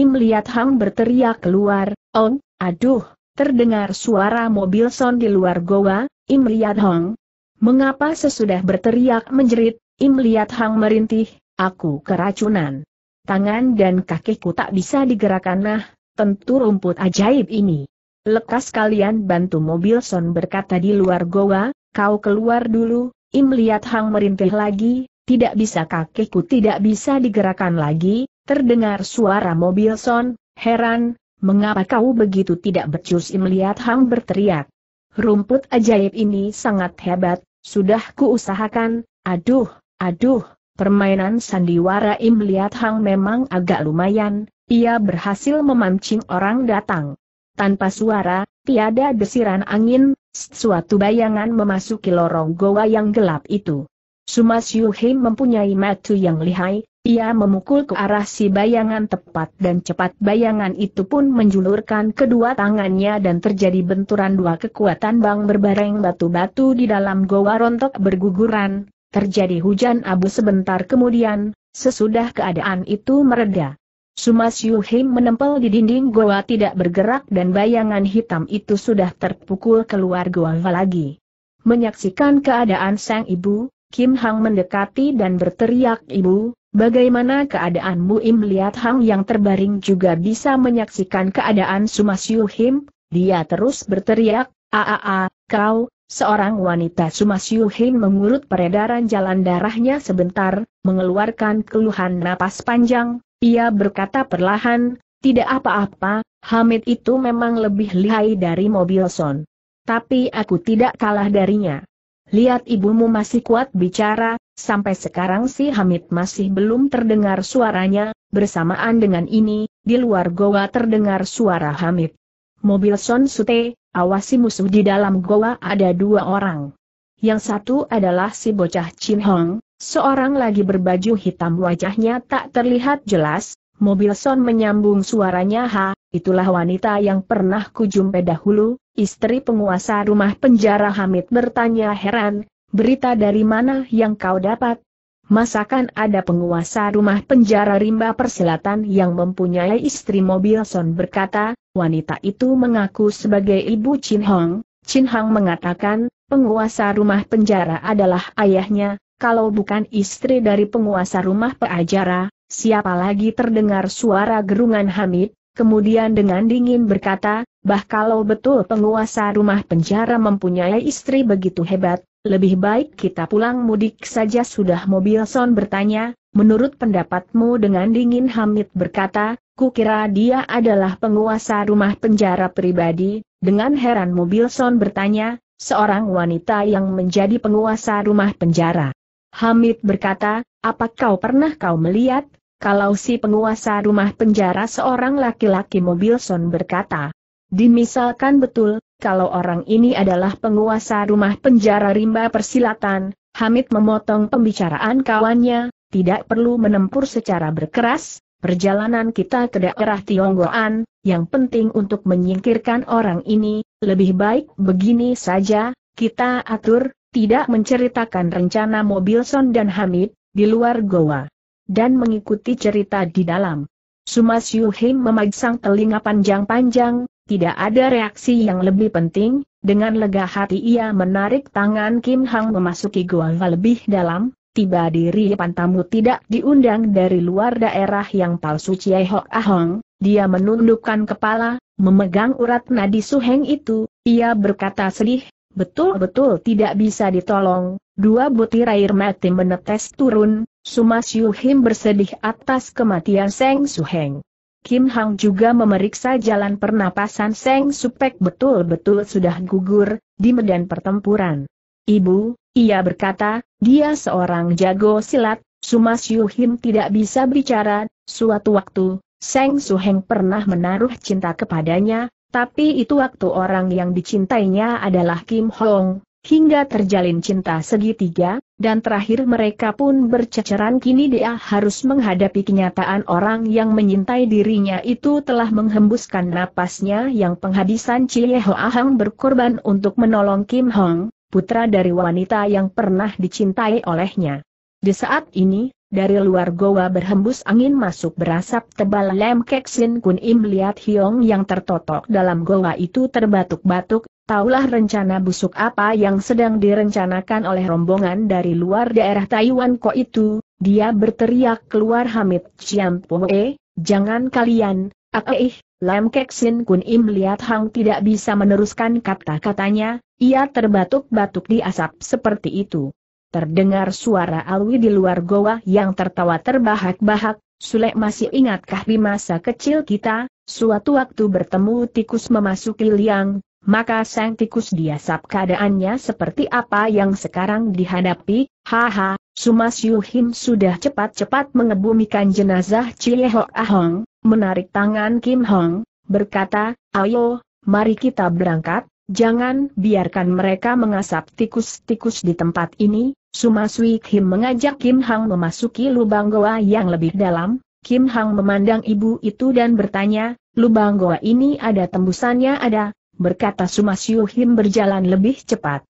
Im Liat Hang berteriak keluar, Oh, aduh, terdengar suara mobil son di luar goa, Im Liat Hang, Mengapa sesudah berteriak menjerit, Im lihat Hang merintih, aku keracunan. Tangan dan kakiku tak bisa digerakkan nah, tentu rumput ajaib ini. Lekas kalian bantu mobil Son berkata di luar goa, kau keluar dulu, Im lihat Hang merintih lagi, tidak bisa kakiku tidak bisa digerakkan lagi, terdengar suara mobil Son, heran, mengapa kau begitu tidak becus Im lihat Hang berteriak rumput ajaib ini sangat hebat, sudah kuusahakan, aduh, aduh, permainan sandiwara Im Liat Hang memang agak lumayan, ia berhasil memancing orang datang. Tanpa suara, tiada desiran angin, suatu bayangan memasuki lorong goa yang gelap itu. Sumas Yuhim mempunyai matu yang lihai, ia memukul ke arah si bayangan tepat dan cepat bayangan itu pun menjulurkan kedua tangannya dan terjadi benturan dua kekuatan bang berbareng batu-batu di dalam goa rontok berguguran, terjadi hujan abu sebentar kemudian, sesudah keadaan itu mereda. Sumas Yuhim menempel di dinding goa tidak bergerak dan bayangan hitam itu sudah terpukul keluar goa lagi. Menyaksikan keadaan sang ibu, Kim Hang mendekati dan berteriak ibu, Bagaimana keadaanmu Im Liat Hang yang terbaring juga bisa menyaksikan keadaan Sumasyu Him, dia terus berteriak, Aaa, kau, seorang wanita Sumasyu Him mengurut peredaran jalan darahnya sebentar, mengeluarkan keluhan napas panjang, ia berkata perlahan, tidak apa-apa, Hamid itu memang lebih lihai dari mobil son. Tapi aku tidak kalah darinya. Lihat ibumu masih kuat bicara, Sampai sekarang si Hamid masih belum terdengar suaranya, bersamaan dengan ini, di luar goa terdengar suara Hamid. Mobil Son Sute, awasi musuh di dalam goa ada dua orang. Yang satu adalah si bocah Chin Hong, seorang lagi berbaju hitam wajahnya tak terlihat jelas, mobil Son menyambung suaranya ha, itulah wanita yang pernah kujumpai dahulu, istri penguasa rumah penjara Hamid bertanya heran, berita dari mana yang kau dapat? Masakan ada penguasa rumah penjara rimba persilatan yang mempunyai istri mobil son berkata, wanita itu mengaku sebagai ibu Chin Hong. Chin Hong mengatakan, penguasa rumah penjara adalah ayahnya, kalau bukan istri dari penguasa rumah penjara, siapa lagi terdengar suara gerungan Hamid, kemudian dengan dingin berkata, bah kalau betul penguasa rumah penjara mempunyai istri begitu hebat, lebih baik kita pulang mudik saja sudah mobil Son bertanya, menurut pendapatmu dengan dingin Hamid berkata, kukira dia adalah penguasa rumah penjara pribadi, dengan heran mobil Son bertanya, seorang wanita yang menjadi penguasa rumah penjara. Hamid berkata, apa kau pernah kau melihat, kalau si penguasa rumah penjara seorang laki-laki mobil Son berkata, dimisalkan betul, kalau orang ini adalah penguasa rumah penjara rimba persilatan, Hamid memotong pembicaraan kawannya, tidak perlu menempur secara berkeras, perjalanan kita ke daerah Tionggoan, yang penting untuk menyingkirkan orang ini, lebih baik begini saja, kita atur, tidak menceritakan rencana Mobilson dan Hamid, di luar goa. Dan mengikuti cerita di dalam. Sumas Yuhim memegang telinga panjang-panjang, tidak ada reaksi yang lebih penting, dengan lega hati ia menarik tangan Kim Hang memasuki gua lebih dalam, tiba diri pantamu tidak diundang dari luar daerah yang palsu Chiai Hok Ahong, dia menundukkan kepala, memegang urat nadi Su Heng itu, ia berkata sedih, betul-betul tidak bisa ditolong, dua butir air mati menetes turun, Sumas Yuhim bersedih atas kematian Seng Heng. Kim Hang juga memeriksa jalan pernapasan Seng Supek betul-betul sudah gugur, di medan pertempuran. Ibu, ia berkata, dia seorang jago silat, Sumas Yu Him tidak bisa bicara, suatu waktu, Seng Su Heng pernah menaruh cinta kepadanya, tapi itu waktu orang yang dicintainya adalah Kim Hong, hingga terjalin cinta segitiga, dan terakhir mereka pun berceceran kini dia harus menghadapi kenyataan orang yang menyintai dirinya itu telah menghembuskan napasnya yang penghabisan Cie Hoa Hang berkorban untuk menolong Kim Hong, putra dari wanita yang pernah dicintai olehnya. Di saat ini, dari luar goa berhembus angin masuk berasap tebal Lem Keksin Kun Im lihat Hyong yang tertotok dalam goa itu terbatuk-batuk Taulah rencana busuk apa yang sedang direncanakan oleh rombongan dari luar daerah Taiwan kok itu, dia berteriak keluar Hamid Chiam Poe, jangan kalian, Akeih, eh, eh. Lam Keksin Kun Im lihat Hang tidak bisa meneruskan kata-katanya, ia terbatuk-batuk di asap seperti itu. Terdengar suara Alwi di luar goa yang tertawa terbahak-bahak, Sule masih ingatkah di masa kecil kita, suatu waktu bertemu tikus memasuki liang, maka sang tikus diasap keadaannya seperti apa yang sekarang dihadapi, haha, Sumas Yuhim sudah cepat-cepat mengebumikan jenazah Ciehok Ahong, menarik tangan Kim Hong, berkata, ayo, mari kita berangkat, jangan biarkan mereka mengasap tikus-tikus di tempat ini, Sumas Yuhim mengajak Kim Hong memasuki lubang goa yang lebih dalam, Kim Hong memandang ibu itu dan bertanya, lubang goa ini ada tembusannya ada, berkata Sumasyu Him berjalan lebih cepat.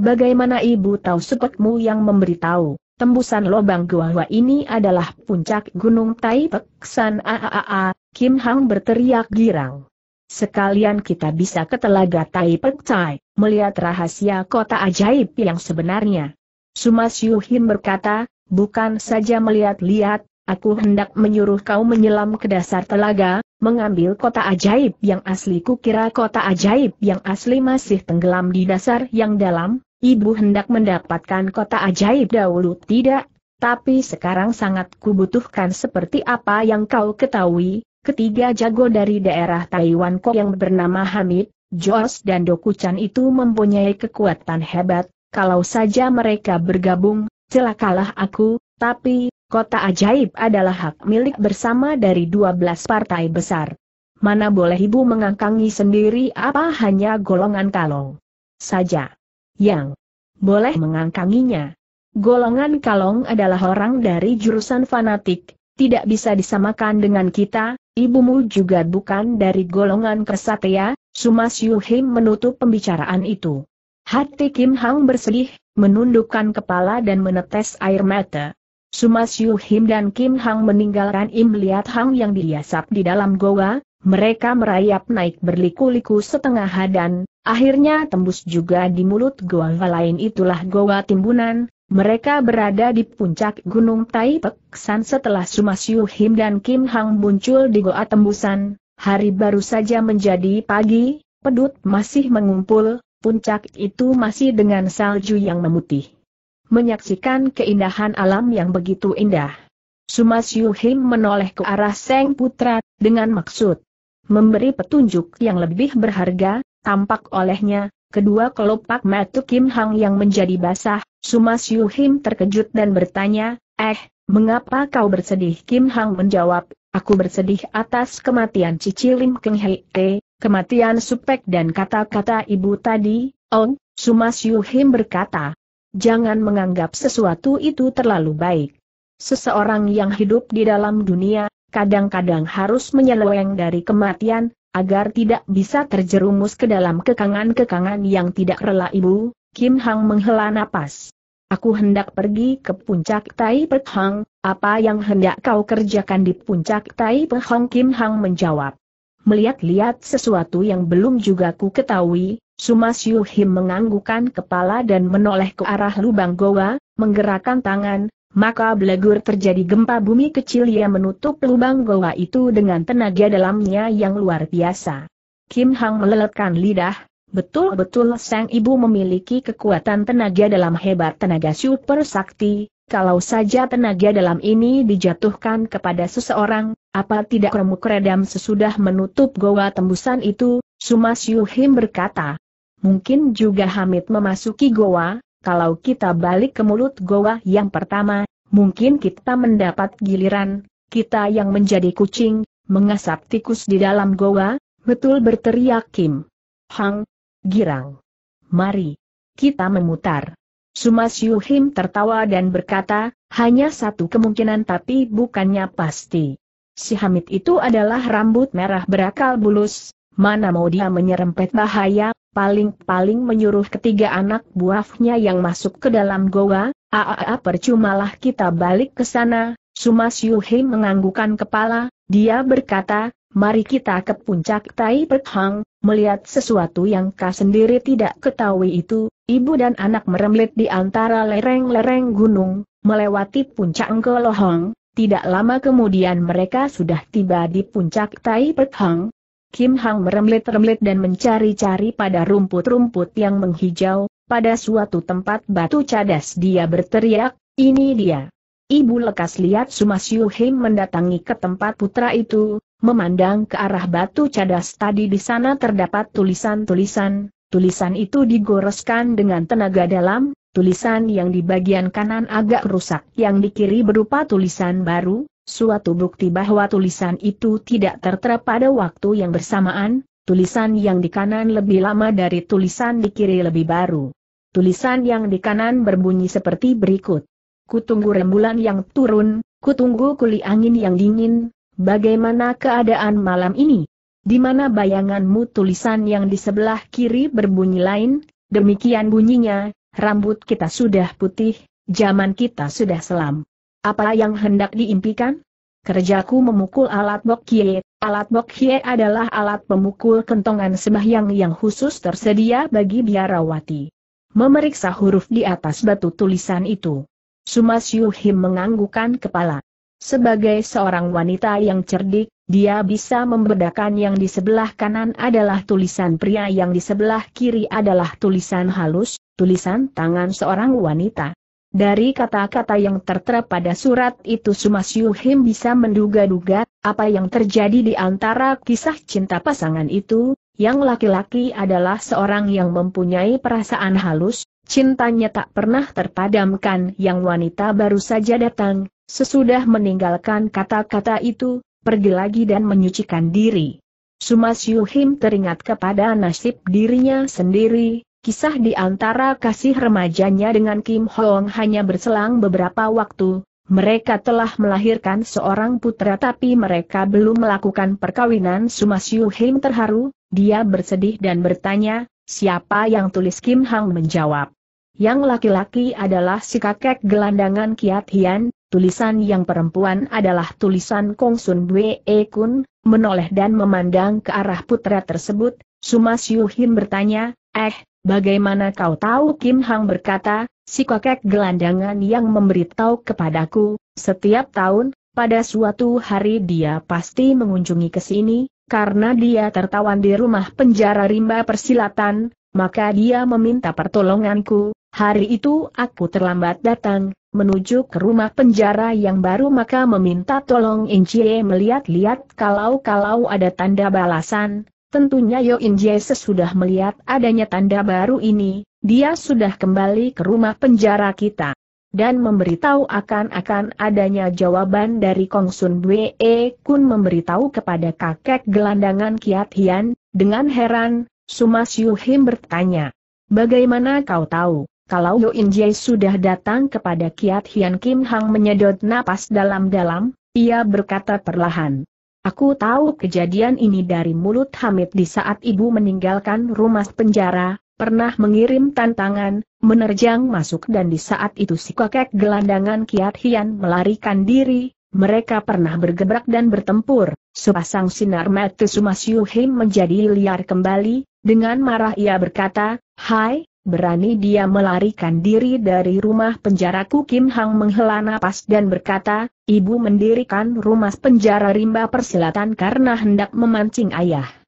Bagaimana ibu tahu sepekmu yang memberitahu, tembusan lobang gua ini adalah puncak gunung Tai San AAA, Kim Hang berteriak girang. Sekalian kita bisa ke telaga Taipek Chai, melihat rahasia kota ajaib yang sebenarnya. Sumas Yu-him berkata, bukan saja melihat-lihat, aku hendak menyuruh kau menyelam ke dasar telaga, mengambil kota ajaib yang asli kukira kota ajaib yang asli masih tenggelam di dasar yang dalam, ibu hendak mendapatkan kota ajaib dahulu tidak, tapi sekarang sangat kubutuhkan seperti apa yang kau ketahui, ketiga jago dari daerah Taiwan kok yang bernama Hamid, Jos dan Dokuchan itu mempunyai kekuatan hebat, kalau saja mereka bergabung, celakalah aku, tapi, Kota Ajaib adalah hak milik bersama dari 12 partai besar. Mana boleh ibu mengangkangi sendiri apa hanya golongan kalong saja. Yang boleh mengangkanginya. Golongan kalong adalah orang dari jurusan fanatik, tidak bisa disamakan dengan kita, ibumu juga bukan dari golongan kesatria, Sumas Yuhim menutup pembicaraan itu. Hati Kim Hang bersedih, menundukkan kepala dan menetes air mata. Sumas Yu Him dan Kim Hang meninggalkan Im Liat Hang yang dihiasap di dalam goa, mereka merayap naik berliku-liku setengah hadan, akhirnya tembus juga di mulut goa lain itulah goa timbunan, mereka berada di puncak Gunung Tai Peksan setelah Sumas Yu Him dan Kim Hang muncul di goa tembusan, hari baru saja menjadi pagi, pedut masih mengumpul, puncak itu masih dengan salju yang memutih menyaksikan keindahan alam yang begitu indah. Sumas Yuhim menoleh ke arah Seng Putra, dengan maksud memberi petunjuk yang lebih berharga, tampak olehnya, kedua kelopak mata Kim Hang yang menjadi basah, Sumas Yuhim terkejut dan bertanya, eh, mengapa kau bersedih? Kim Hang menjawab, aku bersedih atas kematian Cici Lim Keng Hei, eh, kematian Supek dan kata-kata ibu tadi, Ong, Sumas Yuhim berkata, jangan menganggap sesuatu itu terlalu baik. Seseorang yang hidup di dalam dunia, kadang-kadang harus menyeleweng dari kematian, agar tidak bisa terjerumus ke dalam kekangan-kekangan yang tidak rela ibu, Kim Hang menghela napas. Aku hendak pergi ke puncak Tai Pek Hang, apa yang hendak kau kerjakan di puncak Tai Pek Hang? Kim Hang menjawab. Melihat-lihat sesuatu yang belum juga ku ketahui, Sumas Yu-him menganggukan kepala dan menoleh ke arah lubang goa, menggerakkan tangan, maka belegur terjadi gempa bumi kecil yang menutup lubang goa itu dengan tenaga dalamnya yang luar biasa. Kim Hang meleletkan lidah, betul-betul sang ibu memiliki kekuatan tenaga dalam hebat tenaga super sakti, kalau saja tenaga dalam ini dijatuhkan kepada seseorang, apa tidak remuk redam sesudah menutup goa tembusan itu, Sumas Yu-him berkata. Mungkin juga Hamid memasuki goa, kalau kita balik ke mulut goa yang pertama, mungkin kita mendapat giliran, kita yang menjadi kucing, mengasap tikus di dalam goa, betul berteriak Kim. Hang, girang. Mari. Kita memutar. Sumas Yuhim tertawa dan berkata, hanya satu kemungkinan tapi bukannya pasti. Si Hamid itu adalah rambut merah berakal bulus, mana mau dia menyerempet bahaya, paling-paling menyuruh ketiga anak buahnya yang masuk ke dalam goa, aa percumalah kita balik ke sana, Sumas Yuhi menganggukan kepala, dia berkata, mari kita ke puncak Tai Pet melihat sesuatu yang kau sendiri tidak ketahui itu, ibu dan anak meremlit di antara lereng-lereng gunung, melewati puncak Ngolohong, tidak lama kemudian mereka sudah tiba di puncak Tai Pet Kim Hang meremlet-remlet dan mencari-cari pada rumput-rumput yang menghijau, pada suatu tempat batu cadas dia berteriak, ini dia. Ibu lekas lihat Sumas Yuhim mendatangi ke tempat putra itu, memandang ke arah batu cadas tadi di sana terdapat tulisan-tulisan, tulisan itu digoreskan dengan tenaga dalam, tulisan yang di bagian kanan agak rusak yang di kiri berupa tulisan baru, suatu bukti bahwa tulisan itu tidak tertera pada waktu yang bersamaan, tulisan yang di kanan lebih lama dari tulisan di kiri lebih baru. Tulisan yang di kanan berbunyi seperti berikut. Kutunggu rembulan yang turun, kutunggu kuli angin yang dingin, bagaimana keadaan malam ini? Di mana bayanganmu tulisan yang di sebelah kiri berbunyi lain, demikian bunyinya, rambut kita sudah putih, zaman kita sudah selam. Apa yang hendak diimpikan? Kerjaku memukul alat bokye. Alat bokye adalah alat pemukul kentongan sembahyang yang khusus tersedia bagi biarawati. Memeriksa huruf di atas batu tulisan itu. Sumas Yuhim menganggukkan kepala. Sebagai seorang wanita yang cerdik, dia bisa membedakan yang di sebelah kanan adalah tulisan pria yang di sebelah kiri adalah tulisan halus, tulisan tangan seorang wanita. Dari kata-kata yang tertera pada surat itu Sumasyu Him bisa menduga-duga, apa yang terjadi di antara kisah cinta pasangan itu, yang laki-laki adalah seorang yang mempunyai perasaan halus, cintanya tak pernah terpadamkan yang wanita baru saja datang, sesudah meninggalkan kata-kata itu, pergi lagi dan menyucikan diri. Sumas Yuhim teringat kepada nasib dirinya sendiri, Kisah di antara kasih remajanya dengan Kim Hong hanya berselang beberapa waktu, mereka telah melahirkan seorang putra tapi mereka belum melakukan perkawinan Sumasyu Him terharu, dia bersedih dan bertanya, siapa yang tulis Kim Hang menjawab. Yang laki-laki adalah si kakek gelandangan Kiat Hian, tulisan yang perempuan adalah tulisan Kong Sun Bwe e Kun, menoleh dan memandang ke arah putra tersebut, Sumasyu Him bertanya, eh, Bagaimana kau tahu Kim Hang berkata, si kakek gelandangan yang memberitahu kepadaku, setiap tahun, pada suatu hari dia pasti mengunjungi ke sini, karena dia tertawan di rumah penjara rimba persilatan, maka dia meminta pertolonganku, hari itu aku terlambat datang, menuju ke rumah penjara yang baru maka meminta tolong Incie melihat-lihat kalau-kalau ada tanda balasan, Tentunya Yo In Jesus sudah melihat adanya tanda baru ini, dia sudah kembali ke rumah penjara kita. Dan memberitahu akan-akan adanya jawaban dari Kong Sun Bwe e Kun memberitahu kepada kakek gelandangan Kiat Hian, dengan heran, Sumas Him bertanya, Bagaimana kau tahu, kalau Yo In Jae sudah datang kepada Kiat Hian Kim Hang menyedot napas dalam-dalam, ia berkata perlahan. Aku tahu kejadian ini dari mulut Hamid di saat ibu meninggalkan rumah penjara, pernah mengirim tantangan, menerjang masuk dan di saat itu si kakek gelandangan Kiat Hian melarikan diri, mereka pernah bergebrak dan bertempur. Sepasang sinar mata Sumasyuhim menjadi liar kembali, dengan marah ia berkata, Hai, Berani dia melarikan diri dari rumah penjara? Kim Hang menghela napas dan berkata, Ibu mendirikan rumah penjara rimba persilatan karena hendak memancing ayah.